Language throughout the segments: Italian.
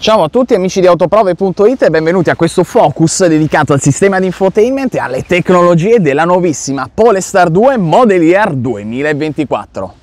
Ciao a tutti amici di autoprove.it e benvenuti a questo focus dedicato al sistema di infotainment e alle tecnologie della nuovissima Polestar 2 Model Year 2024.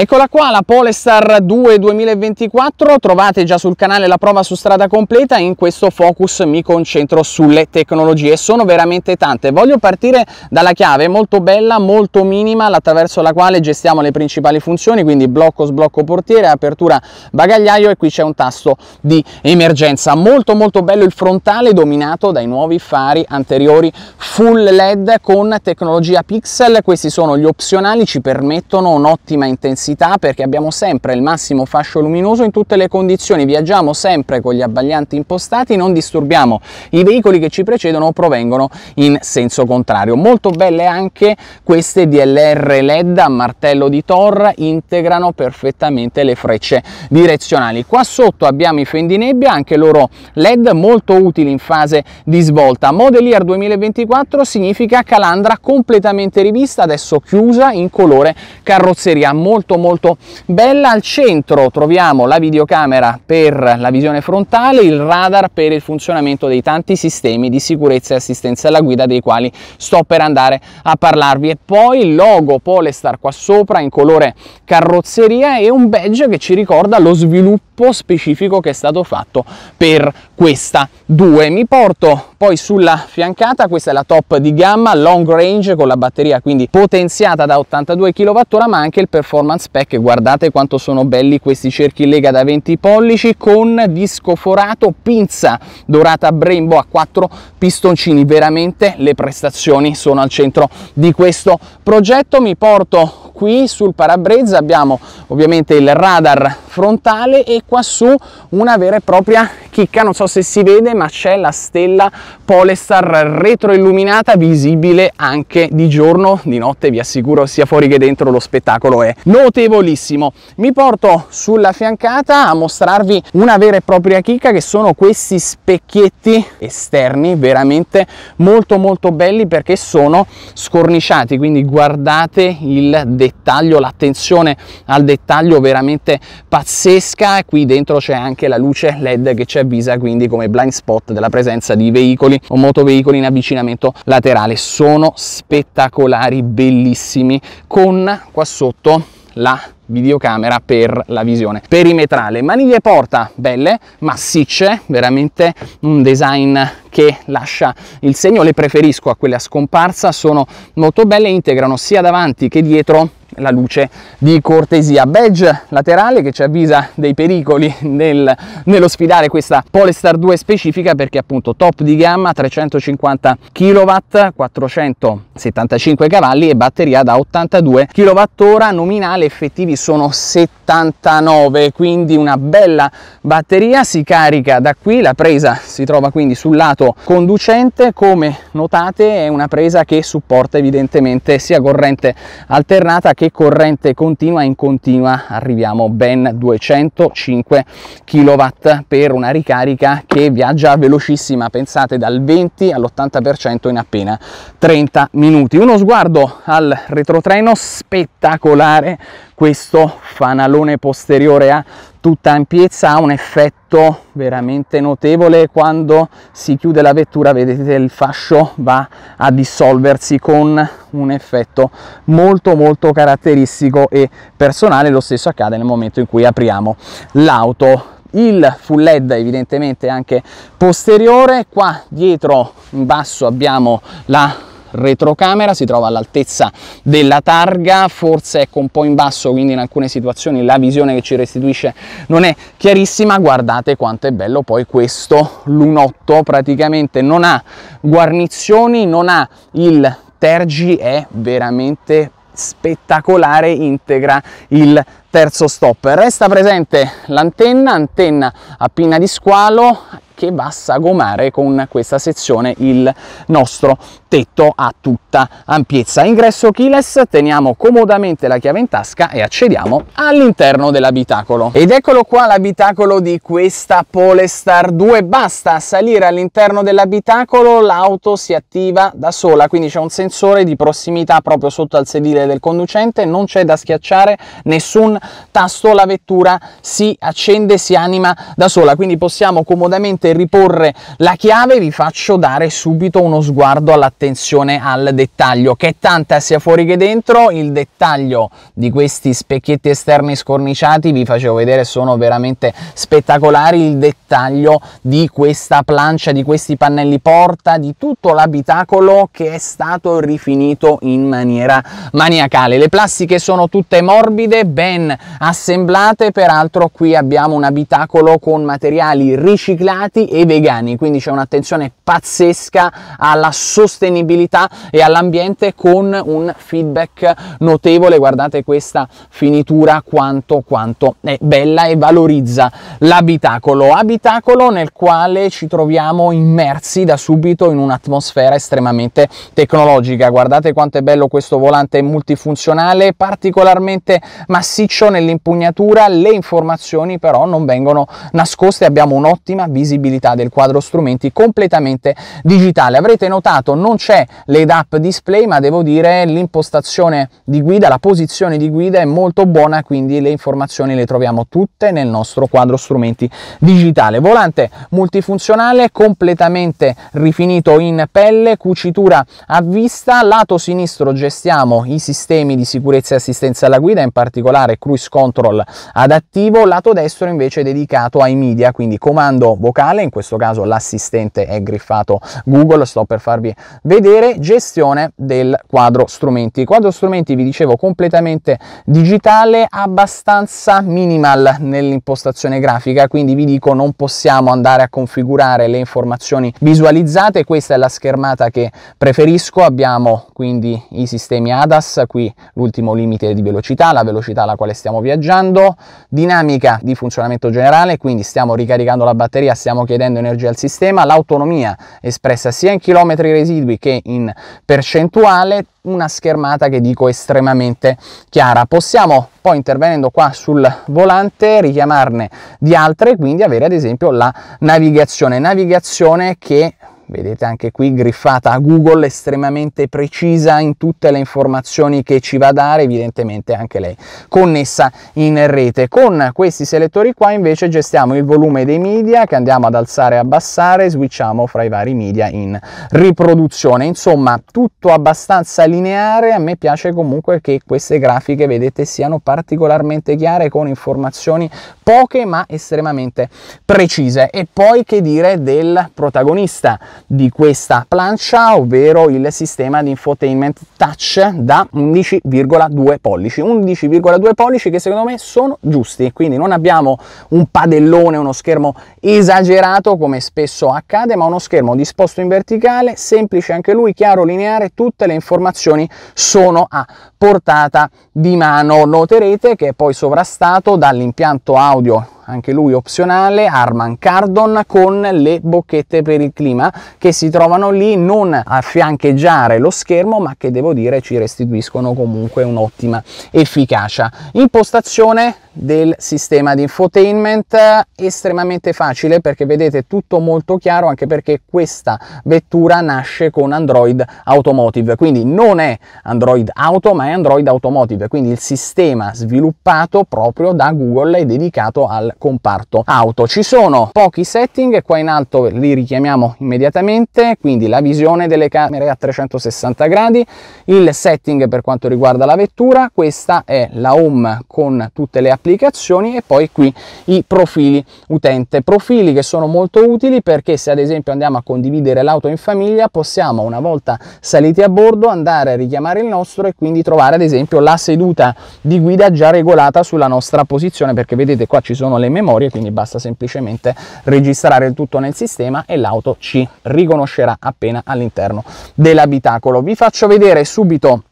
Eccola qua la Polestar 2 2024, trovate già sul canale la prova su strada completa, in questo focus mi concentro sulle tecnologie, sono veramente tante. Voglio partire dalla chiave, molto bella, molto minima, attraverso la quale gestiamo le principali funzioni, quindi blocco, sblocco portiere, apertura bagagliaio e qui c'è un tasto di emergenza. Molto molto bello il frontale dominato dai nuovi fari anteriori full LED con tecnologia pixel, questi sono gli opzionali, ci permettono un'ottima intensità luminosità perché abbiamo sempre il massimo fascio luminoso in tutte le condizioni, viaggiamo sempre con gli abbaglianti impostati, non disturbiamo i veicoli che ci precedono o provengono in senso contrario. Molto belle anche queste DLR LED a martello di Thor, integrano perfettamente le frecce direzionali. Qua sotto abbiamo i fendinebbia, anche loro LED molto utili in fase di svolta. Modelier 2024 significa calandra completamente rivista, adesso chiusa in colore carrozzeria molto molto molto bella. Al centro troviamo la videocamera per la visione frontale, il radar per il funzionamento dei tanti sistemi di sicurezza e assistenza alla guida dei quali sto per andare a parlarvi e poi il logo Polestar qua sopra in colore carrozzeria e un badge che ci ricorda lo sviluppo sviluppo specifico che è stato fatto per questa 2. Mi porto poi sulla fiancata, questa è la top di gamma, long range con la batteria quindi potenziata da 82 kWh ma anche il performance pack, guardate quanto sono belli questi cerchi lega da 20 pollici con disco forato, pinza dorata brembo a 4 pistoncini, veramente le prestazioni sono al centro di questo progetto, mi porto qui sul parabrezza abbiamo ovviamente il radar frontale e quassù una vera e propria chicca, non so se si vede ma c'è la stella Polestar retroilluminata visibile anche di giorno, di notte vi assicuro sia fuori che dentro lo spettacolo è notevolissimo. Mi porto sulla fiancata a mostrarvi una vera e propria chicca che sono questi specchietti esterni veramente molto molto belli perché sono scorniciati quindi guardate il dettaglio dettaglio, l'attenzione al dettaglio veramente pazzesca e qui dentro c'è anche la luce LED che ci avvisa quindi come blind spot della presenza di veicoli o motoveicoli in avvicinamento laterale. Sono spettacolari, bellissimi, con qua sotto la videocamera per la visione perimetrale maniglie porta belle massicce veramente un design che lascia il segno le preferisco a quelle a scomparsa sono molto belle integrano sia davanti che dietro la luce di cortesia. Badge laterale che ci avvisa dei pericoli nel, nello sfidare questa Polestar 2 specifica perché appunto top di gamma 350 kW, 475 cavalli e batteria da 82 kWh nominale effettivi sono 79, quindi una bella batteria si carica da qui, la presa si trova quindi sul lato conducente, come notate è una presa che supporta evidentemente sia corrente alternata che che corrente continua in continua arriviamo ben 205 kW per una ricarica che viaggia velocissima, pensate dal 20 all'80% in appena 30 minuti. Uno sguardo al retrotreno spettacolare, questo fanalone posteriore a tutta ampiezza ha un effetto veramente notevole quando si chiude la vettura vedete il fascio va a dissolversi con un effetto molto molto caratteristico e personale lo stesso accade nel momento in cui apriamo l'auto il full led evidentemente anche posteriore qua dietro in basso abbiamo la retrocamera, si trova all'altezza della targa, forse ecco un po' in basso, quindi in alcune situazioni la visione che ci restituisce non è chiarissima, guardate quanto è bello poi questo lunotto, praticamente non ha guarnizioni, non ha il tergi, è veramente spettacolare integra il terzo stop resta presente l'antenna antenna a pinna di squalo che va a sagomare con questa sezione il nostro tetto a tutta ampiezza. Ingresso keyless, teniamo comodamente la chiave in tasca e accediamo all'interno dell'abitacolo. Ed eccolo qua l'abitacolo di questa Polestar 2. Basta salire all'interno dell'abitacolo, l'auto si attiva da sola, quindi c'è un sensore di prossimità proprio sotto al sedile del conducente, non c'è da schiacciare nessun tasto, la vettura si accende, si anima da sola, quindi possiamo comodamente per riporre la chiave vi faccio dare subito uno sguardo all'attenzione al dettaglio che è tanta sia fuori che dentro il dettaglio di questi specchietti esterni scorniciati vi facevo vedere sono veramente spettacolari il dettaglio di questa plancia di questi pannelli porta di tutto l'abitacolo che è stato rifinito in maniera maniacale le plastiche sono tutte morbide ben assemblate peraltro qui abbiamo un abitacolo con materiali riciclati vegetaristi e vegani, quindi c'è un'attenzione pazzesca alla sostenibilità e all'ambiente con un feedback notevole, guardate questa finitura quanto, quanto è bella e valorizza l'abitacolo, abitacolo nel quale ci troviamo immersi da subito in un'atmosfera estremamente tecnologica, guardate quanto è bello questo volante multifunzionale, particolarmente massiccio nell'impugnatura, le informazioni però non vengono nascoste, abbiamo un'ottima visibilità compatibilità del quadro strumenti completamente digitale. Avrete notato non c'è l'EDAP display ma devo dire l'impostazione di guida, la posizione di guida è molto buona quindi le informazioni le troviamo tutte nel nostro quadro strumenti digitale. Volante multifunzionale completamente rifinito in pelle, cucitura a vista, lato sinistro gestiamo i sistemi di sicurezza e assistenza alla guida, in particolare cruise control adattivo, lato destro invece dedicato ai media, quindi comando vocale locale, in questo caso l'assistente è griffato Google, sto per farvi vedere, gestione del quadro strumenti. Quadro strumenti, vi dicevo, completamente digitale, abbastanza minimal nell'impostazione grafica, quindi vi dico non possiamo andare a configurare le informazioni visualizzate, questa è la schermata che preferisco, abbiamo quindi i sistemi ADAS, qui l'ultimo limite di velocità, la velocità alla quale stiamo viaggiando, dinamica di funzionamento generale, quindi stiamo ricaricando la batteria, stiamo stiamo chiedendo energia al sistema, l'autonomia espressa sia in chilometri residui che in percentuale, una schermata che dico estremamente chiara. Possiamo poi intervenendo qua sul volante richiamarne di altre, quindi avere ad esempio la navigazione, navigazione che vedete anche qui griffata a Google, estremamente precisa in tutte le informazioni che ci va a dare, evidentemente anche lei connessa in rete. Con questi selettori qua invece gestiamo il volume dei media che andiamo ad alzare e abbassare, switchiamo fra i vari media in riproduzione. Insomma, tutto abbastanza lineare, a me piace comunque che queste grafiche, vedete, siano particolarmente chiare con informazioni poche ma estremamente precise. E poi che dire del protagonista di questa plancia, ovvero il sistema di infotainment touch da 11,2 pollici. 11,2 pollici che secondo me sono giusti, quindi non abbiamo un padellone, uno schermo esagerato come spesso accade, ma uno schermo disposto in verticale, semplice anche lui, chiaro, lineare, tutte le informazioni sono a portata di mano. Noterete che è poi sovrastato dall'impianto audio anche lui opzionale, Arman Cardon con le bocchette per il clima che si trovano lì non a fiancheggiare lo schermo ma che devo dire ci restituiscono comunque un'ottima efficacia. Impostazione del sistema di infotainment estremamente facile perché vedete tutto molto chiaro anche perché questa vettura nasce con Android Automotive quindi non è Android Auto ma è Android Automotive quindi il sistema sviluppato proprio da Google e dedicato al comparto auto ci sono pochi setting qua in alto li richiamiamo immediatamente quindi la visione delle camere a 360 gradi il setting per quanto riguarda la vettura questa è la home con tutte le applicazioni applicazioni e poi qui i profili utente, profili che sono molto utili perché se ad esempio andiamo a condividere l'auto in famiglia possiamo una volta saliti a bordo andare a richiamare il nostro e quindi trovare ad esempio la seduta di guida già regolata sulla nostra posizione perché vedete qua ci sono le memorie quindi basta semplicemente registrare il tutto nel sistema e l'auto ci riconoscerà appena all'interno dell'abitacolo. Vi faccio vedere subito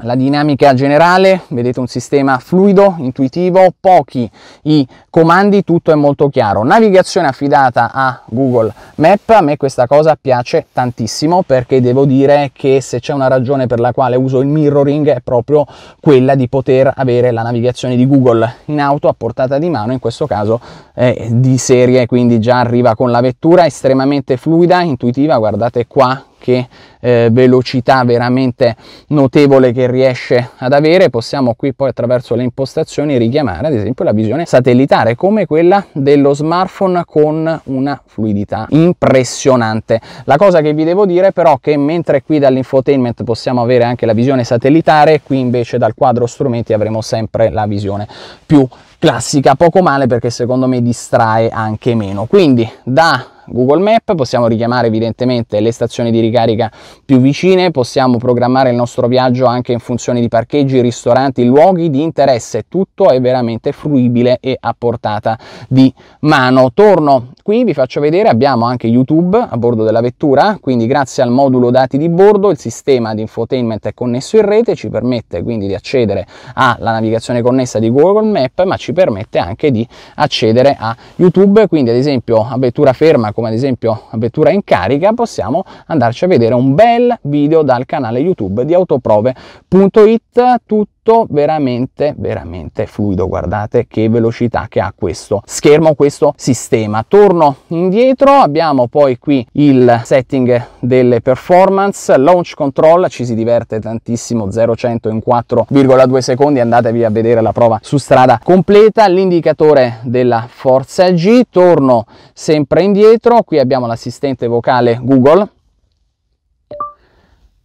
la dinamica generale, vedete un sistema fluido, intuitivo, pochi i comandi, tutto è molto chiaro. Navigazione affidata a Google Map, a me questa cosa piace tantissimo perché devo dire che se c'è una ragione per la quale uso il mirroring è proprio quella di poter avere la navigazione di Google in auto a portata di mano, in questo caso eh, di serie, quindi già arriva con la vettura estremamente fluida, intuitiva, guardate qua che eh, velocità veramente notevole che riesce ad avere, possiamo qui poi attraverso le impostazioni richiamare ad esempio la visione satellitare come quella dello smartphone con una fluidità impressionante. La cosa che vi devo dire però è che mentre qui dall'infotainment possiamo avere anche la visione satellitare, qui invece dal quadro strumenti avremo sempre la visione più classica, poco male perché secondo me distrae anche meno. Quindi da Google Map, possiamo richiamare evidentemente le stazioni di ricarica più vicine, possiamo programmare il nostro viaggio anche in funzione di parcheggi, ristoranti, luoghi di interesse, tutto è veramente fruibile e a portata di mano. Torno qui, vi faccio vedere, abbiamo anche YouTube a bordo della vettura, quindi grazie al modulo dati di bordo il sistema di infotainment è connesso in rete, ci permette quindi di accedere alla navigazione connessa di Google Map, ma ci permette anche di accedere a YouTube, quindi ad esempio a vettura ferma come ad esempio vettura in carica, possiamo andarci a vedere un bel video dal canale YouTube di autoprove.it, tutto tutto veramente, veramente fluido. Guardate che velocità che ha questo schermo, questo sistema. Torno indietro, abbiamo poi qui il setting delle performance, launch control, ci si diverte tantissimo, 0-100 in 4,2 secondi, andatevi a vedere la prova su strada completa, l'indicatore della forza G, torno sempre indietro, qui abbiamo l'assistente vocale Google,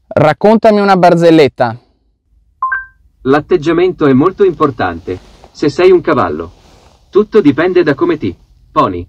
raccontami una barzelletta, L'atteggiamento è molto importante. Se sei un cavallo. Tutto dipende da come ti poni.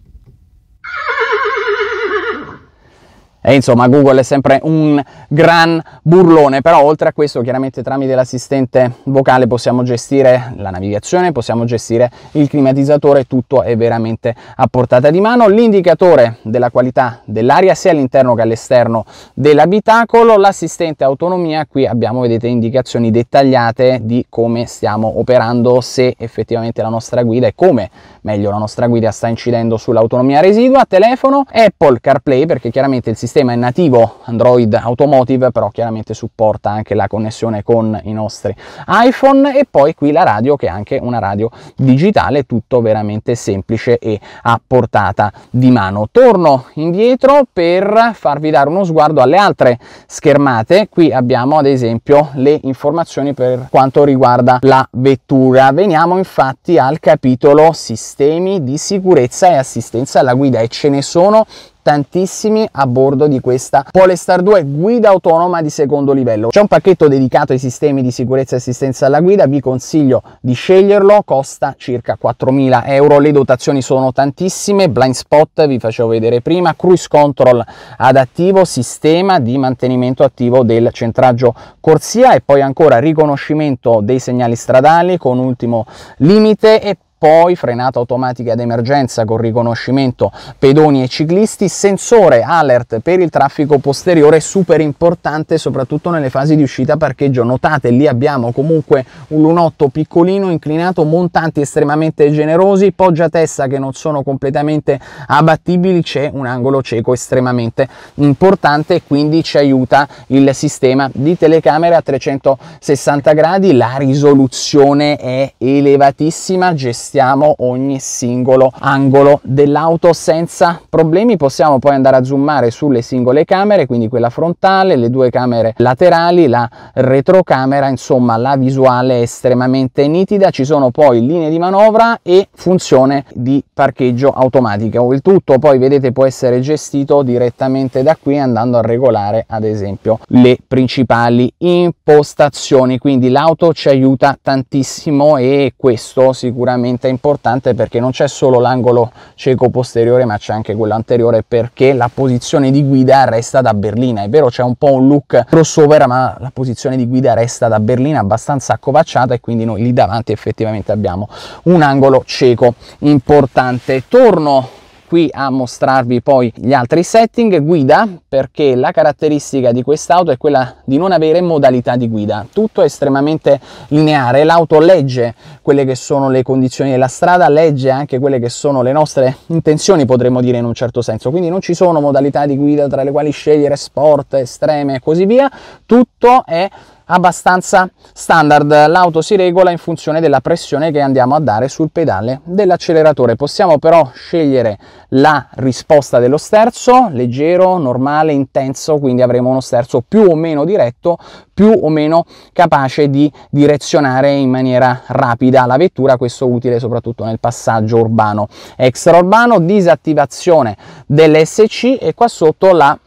E insomma Google è sempre un gran burlone, però oltre a questo chiaramente tramite l'assistente vocale possiamo gestire la navigazione, possiamo gestire il climatizzatore, tutto è veramente a portata di mano. L'indicatore della qualità dell'aria sia all'interno che all'esterno dell'abitacolo, l'assistente autonomia, qui abbiamo vedete indicazioni dettagliate di come stiamo operando, se effettivamente la nostra guida e come meglio la nostra guida sta incidendo sull'autonomia residua, telefono, Apple CarPlay perché chiaramente il sistema sistema è nativo Android Automotive, però chiaramente supporta anche la connessione con i nostri iPhone e poi qui la radio che è anche una radio digitale, tutto veramente semplice e a portata di mano. Torno indietro per farvi dare uno sguardo alle altre schermate. Qui abbiamo ad esempio le informazioni per quanto riguarda la vettura. Veniamo infatti al capitolo sistemi di sicurezza e assistenza alla guida e ce ne sono tantissimi a bordo di questa Polestar 2 guida autonoma di secondo livello. C'è un pacchetto dedicato ai sistemi di sicurezza e assistenza alla guida, vi consiglio di sceglierlo, costa circa 4.000 euro, le dotazioni sono tantissime, blind spot vi facevo vedere prima, cruise control adattivo, sistema di mantenimento attivo del centraggio corsia e poi ancora riconoscimento dei segnali stradali con ultimo limite e poi frenata automatica d'emergenza con riconoscimento pedoni e ciclisti, sensore alert per il traffico posteriore super importante soprattutto nelle fasi di uscita parcheggio, notate lì abbiamo comunque un lunotto piccolino inclinato, montanti estremamente generosi, poggiatessa che non sono completamente abbattibili, c'è un angolo cieco estremamente importante e quindi ci aiuta il sistema di telecamera a 360 gradi, la risoluzione è elevatissima, gestita tastiamo ogni singolo angolo dell'auto senza problemi possiamo poi andare a zoomare sulle singole camere quindi quella frontale le due camere laterali la retrocamera insomma la visuale è estremamente nitida ci sono poi linee di manovra e funzione di parcheggio automatico il tutto poi vedete può essere gestito direttamente da qui andando a regolare ad esempio le principali impostazioni quindi l'auto ci aiuta tantissimo e questo sicuramente sicuramente è importante perché non c'è solo l'angolo cieco posteriore ma c'è anche quello anteriore perché la posizione di guida resta da berlina è vero c'è un po' un look crossover ma la posizione di guida resta da berlina abbastanza accovacciata e quindi noi lì davanti effettivamente abbiamo un angolo cieco importante torno qui a mostrarvi poi gli altri setting guida perché la caratteristica di quest'auto è quella di non avere modalità di guida tutto è estremamente lineare l'auto legge quelle che sono le condizioni della strada legge anche quelle che sono le nostre intenzioni potremmo dire in un certo senso quindi non ci sono modalità di guida tra le quali scegliere sport estreme e così via tutto è abbastanza standard. L'auto si regola in funzione della pressione che andiamo a dare sul pedale dell'acceleratore. Possiamo però scegliere la risposta dello sterzo, leggero, normale, intenso, quindi avremo uno sterzo più o meno diretto, più o meno capace di direzionare in maniera rapida la vettura, questo utile soprattutto nel passaggio urbano. Extraurbano, disattivazione dell'SC e qua sotto la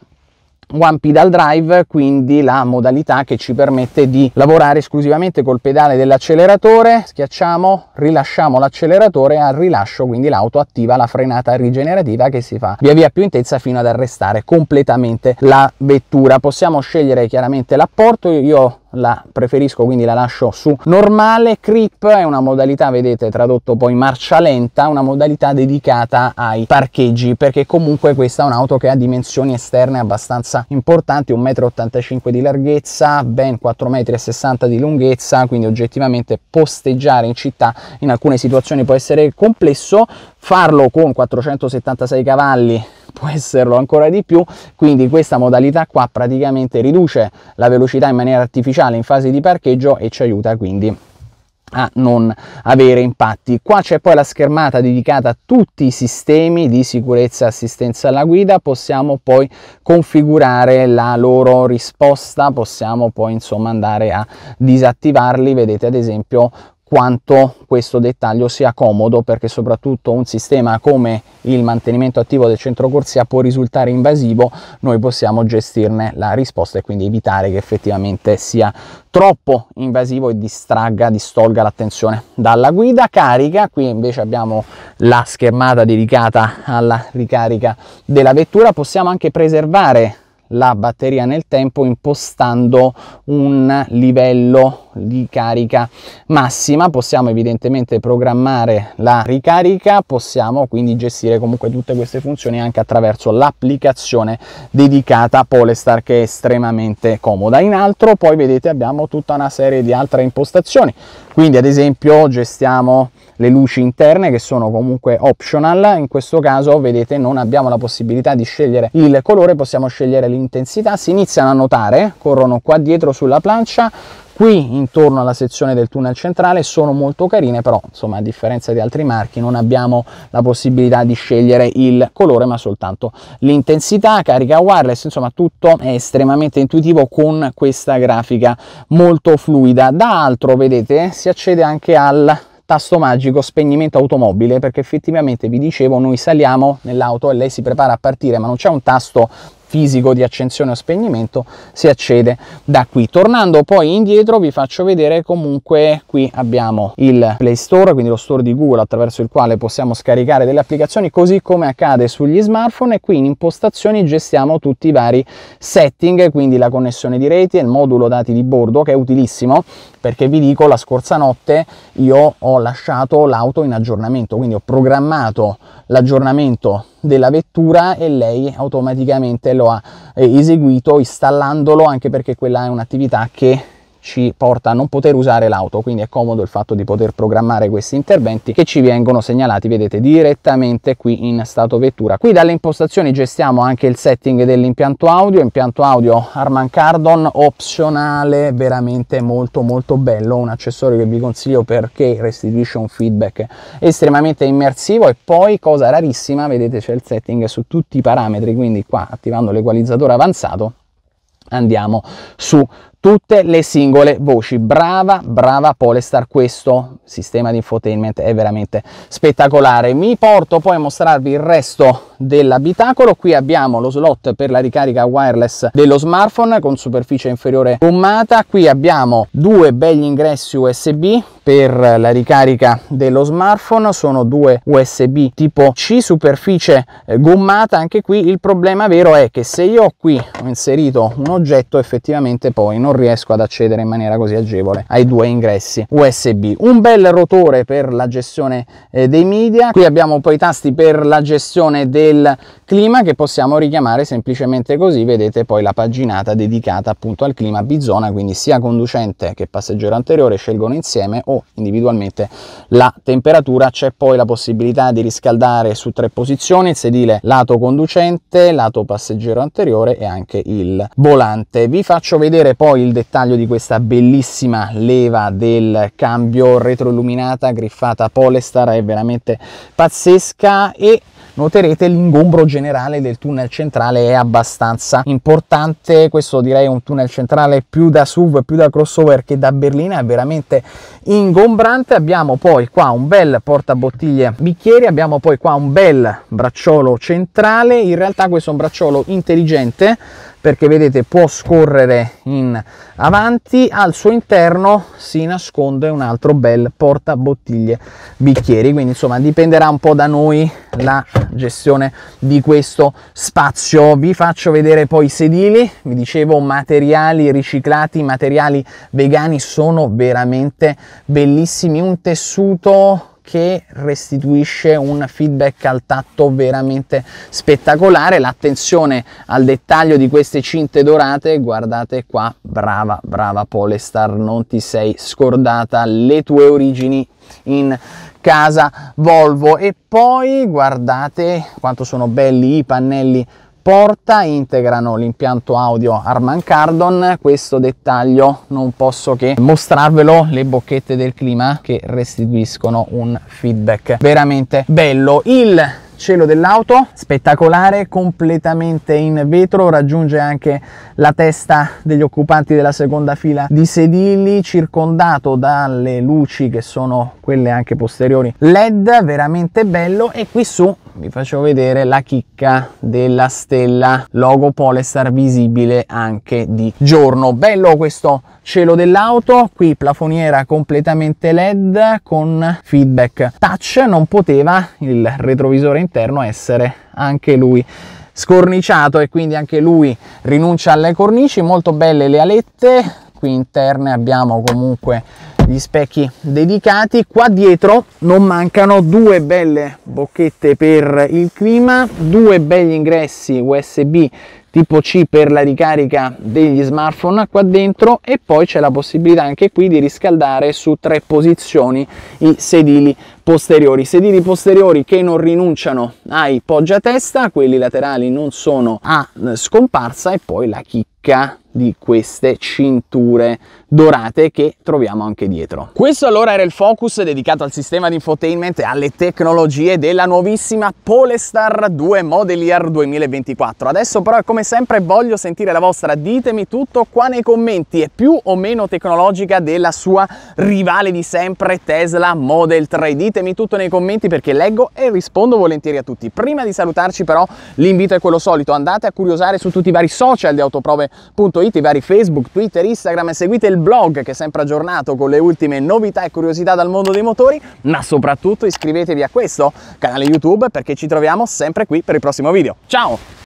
One Pedal Drive, quindi la modalità che ci permette di lavorare esclusivamente col pedale dell'acceleratore, schiacciamo, rilasciamo l'acceleratore al rilascio, quindi l'auto attiva la frenata rigenerativa che si fa via via più intensa fino ad arrestare completamente la vettura. Possiamo scegliere chiaramente l'apporto, io la preferisco quindi la lascio su normale creep è una modalità vedete tradotto poi marcia lenta una modalità dedicata ai parcheggi perché comunque questa è un'auto che ha dimensioni esterne abbastanza importanti 1,85 m di larghezza ben 4,60 m di lunghezza quindi oggettivamente posteggiare in città in alcune situazioni può essere complesso farlo con 476 cavalli può esserlo ancora di più, quindi questa modalità qua praticamente riduce la velocità in maniera artificiale in fase di parcheggio e ci aiuta quindi a non avere impatti. Qua c'è poi la schermata dedicata a tutti i sistemi di sicurezza e assistenza alla guida, possiamo poi configurare la loro risposta, possiamo poi insomma andare a disattivarli, vedete ad esempio quanto questo dettaglio sia comodo perché soprattutto un sistema come il mantenimento attivo del centro corsia può risultare invasivo noi possiamo gestirne la risposta e quindi evitare che effettivamente sia troppo invasivo e distragga distolga l'attenzione dalla guida carica qui invece abbiamo la schermata dedicata alla ricarica della vettura possiamo anche preservare la batteria nel tempo impostando un livello di carica massima possiamo evidentemente programmare la ricarica possiamo quindi gestire comunque tutte queste funzioni anche attraverso l'applicazione dedicata a Polestar che è estremamente comoda in altro poi vedete abbiamo tutta una serie di altre impostazioni quindi ad esempio gestiamo le luci interne che sono comunque optional in questo caso vedete non abbiamo la possibilità di scegliere il colore possiamo scegliere l'intensità si iniziano a notare corrono qua dietro sulla plancia qui intorno alla sezione del tunnel centrale sono molto carine però insomma a differenza di altri marchi non abbiamo la possibilità di scegliere il colore ma soltanto l'intensità carica wireless insomma tutto è estremamente intuitivo con questa grafica molto fluida da altro vedete si accede anche al tasto magico spegnimento automobile perché effettivamente vi dicevo noi saliamo nell'auto e lei si prepara a partire ma non c'è un tasto fisico di accensione o spegnimento si accede da qui tornando poi indietro vi faccio vedere comunque qui abbiamo il play store quindi lo store di google attraverso il quale possiamo scaricare delle applicazioni così come accade sugli smartphone e qui in impostazioni gestiamo tutti i vari setting quindi la connessione di reti e il modulo dati di bordo che è utilissimo perché vi dico la scorsa notte io ho lasciato l'auto in aggiornamento quindi ho programmato l'aggiornamento della vettura e lei automaticamente lo ha eh, eseguito installandolo anche perché quella è un'attività che ci porta a non poter usare l'auto, quindi è comodo il fatto di poter programmare questi interventi che ci vengono segnalati, vedete, direttamente qui in stato vettura. Qui dalle impostazioni gestiamo anche il setting dell'impianto audio, impianto audio Arman Cardon, opzionale, veramente molto molto bello, un accessorio che vi consiglio perché restituisce un feedback estremamente immersivo e poi, cosa rarissima, vedete c'è il setting su tutti i parametri, quindi qua attivando l'equalizzatore avanzato andiamo su tutte le singole voci. Brava, brava Polestar, questo sistema di infotainment è veramente spettacolare. Mi porto poi a mostrarvi il resto dell'abitacolo. Qui abbiamo lo slot per la ricarica wireless dello smartphone con superficie inferiore gommata. Qui abbiamo due begli ingressi USB per la ricarica dello smartphone, sono due USB tipo C, superficie eh, gommata. Anche qui il problema vero è che se io qui ho inserito un oggetto effettivamente poi non riesco ad accedere in maniera così agevole ai due ingressi USB. Un bel rotore per la gestione eh, dei media, qui abbiamo poi i tasti per la gestione del clima che possiamo richiamare semplicemente così, vedete poi la paginata dedicata appunto al clima bizona, quindi sia conducente che passeggero anteriore scelgono insieme o individualmente la temperatura, c'è poi la possibilità di riscaldare su tre posizioni, il sedile lato conducente, lato passeggero anteriore e anche il volante. Vi faccio vedere poi il dettaglio di questa bellissima leva del cambio retroilluminata griffata Polestar è veramente pazzesca e noterete l'ingombro generale del tunnel centrale è abbastanza importante questo direi è un tunnel centrale più da SUV più da crossover che da berlina è veramente ingombrante abbiamo poi qua un bel portabottiglie bicchieri abbiamo poi qua un bel bracciolo centrale in realtà questo è un bracciolo intelligente perché vedete può scorrere in avanti al suo interno si nasconde un altro bel porta bottiglie bicchieri quindi insomma dipenderà un po' da noi la gestione di questo spazio vi faccio vedere poi i sedili vi dicevo materiali riciclati materiali vegani sono veramente bellissimi un tessuto che restituisce un feedback al tatto veramente spettacolare l'attenzione al dettaglio di queste cinte dorate guardate qua brava brava Polestar non ti sei scordata le tue origini in casa Volvo e poi guardate quanto sono belli i pannelli porta integrano l'impianto audio Arman Cardon questo dettaglio non posso che mostrarvelo le bocchette del clima che restituiscono un feedback veramente bello il cielo dell'auto spettacolare completamente in vetro raggiunge anche la testa degli occupanti della seconda fila di sedili circondato dalle luci che sono quelle anche posteriori led veramente bello e qui su vi faccio vedere la chicca della stella logo Polestar visibile anche di giorno bello questo cielo dell'auto qui plafoniera completamente led con feedback touch non poteva il retrovisore interno essere anche lui scorniciato e quindi anche lui rinuncia alle cornici molto belle le alette qui interne abbiamo comunque gli specchi dedicati qua dietro non mancano due belle bocchette per il clima due belli ingressi usb tipo C per la ricarica degli smartphone qua dentro e poi c'è la possibilità anche qui di riscaldare su tre posizioni i sedili posteriori. Sedili posteriori che non rinunciano ai poggiatesta, quelli laterali non sono a ah. eh, scomparsa e poi la chicca di queste cinture dorate che troviamo anche dietro. Questo allora era il focus dedicato al sistema di infotainment e alle tecnologie della nuovissima Polestar 2 Model Year 2024. Adesso però come sempre voglio sentire la vostra, ditemi tutto qua nei commenti, è più o meno tecnologica della sua rivale di sempre Tesla Model 3, ditemi tutto nei commenti perché leggo e rispondo volentieri a tutti. Prima di salutarci però l'invito è quello solito, andate a curiosare su tutti i vari social di autoprove.it, i vari Facebook, Twitter, Instagram e seguite il blog che è sempre aggiornato con le ultime novità e curiosità dal mondo dei motori, ma soprattutto iscrivetevi a questo canale YouTube perché ci troviamo sempre qui per il prossimo video. Ciao!